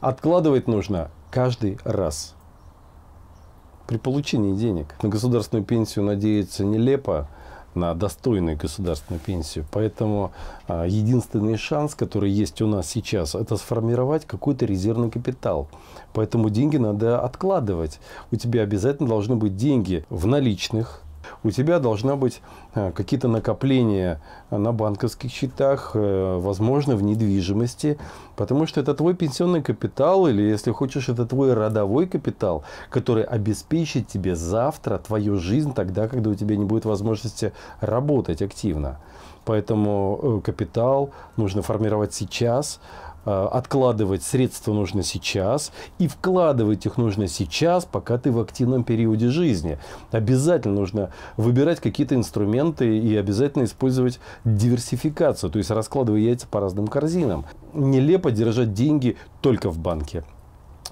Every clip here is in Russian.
Откладывать нужно каждый раз. При получении денег на государственную пенсию надеяться нелепо, на достойную государственную пенсию. Поэтому а, единственный шанс, который есть у нас сейчас, это сформировать какой-то резервный капитал. Поэтому деньги надо откладывать. У тебя обязательно должны быть деньги в наличных, у тебя должна быть э, какие-то накопления на банковских счетах, э, возможно, в недвижимости, потому что это твой пенсионный капитал, или, если хочешь, это твой родовой капитал, который обеспечит тебе завтра твою жизнь тогда, когда у тебя не будет возможности работать активно. Поэтому э, капитал нужно формировать сейчас, Э, откладывать средства нужно сейчас, и вкладывать их нужно сейчас, пока ты в активном периоде жизни. Обязательно нужно выбирать какие-то инструменты и обязательно использовать диверсификацию, то есть раскладывая яйца по разным корзинам. Нелепо держать деньги только в банке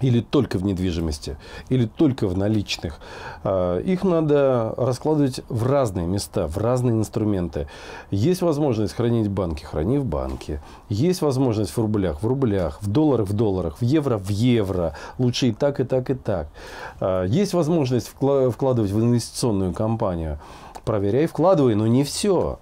или только в недвижимости, или только в наличных. А, их надо раскладывать в разные места, в разные инструменты. Есть возможность хранить в банке, храни в банке. Есть возможность в рублях, в рублях, в долларах, в долларах, в евро, в евро. Лучше и так, и так, и так. А, есть возможность вкладывать в инвестиционную компанию. Проверяй, вкладывай, но не все.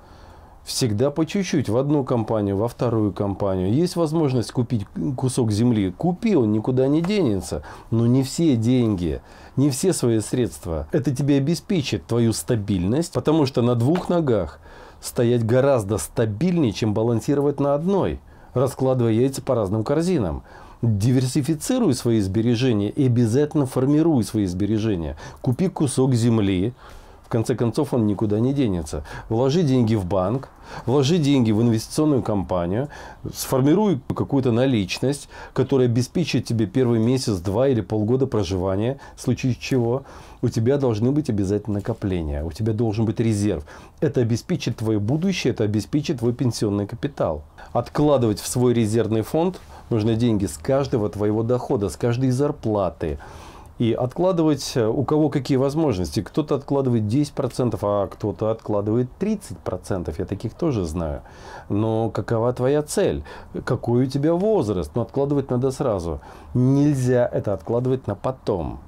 Всегда по чуть-чуть, в одну компанию, во вторую компанию. Есть возможность купить кусок земли, купи, он никуда не денется. Но не все деньги, не все свои средства. Это тебе обеспечит твою стабильность, потому что на двух ногах стоять гораздо стабильнее, чем балансировать на одной, раскладывая яйца по разным корзинам. Диверсифицируй свои сбережения и обязательно формируй свои сбережения. Купи кусок земли, конце концов он никуда не денется. Вложи деньги в банк, вложи деньги в инвестиционную компанию, сформируй какую-то наличность, которая обеспечит тебе первый месяц, два или полгода проживания, в случае чего у тебя должны быть обязательно накопления, у тебя должен быть резерв. Это обеспечит твое будущее, это обеспечит твой пенсионный капитал. Откладывать в свой резервный фонд нужно деньги с каждого твоего дохода, с каждой зарплаты. И откладывать э, у кого какие возможности. Кто-то откладывает 10%, а кто-то откладывает 30%. Я таких тоже знаю. Но какова твоя цель? Какой у тебя возраст? Но ну, откладывать надо сразу. Нельзя это откладывать на потом.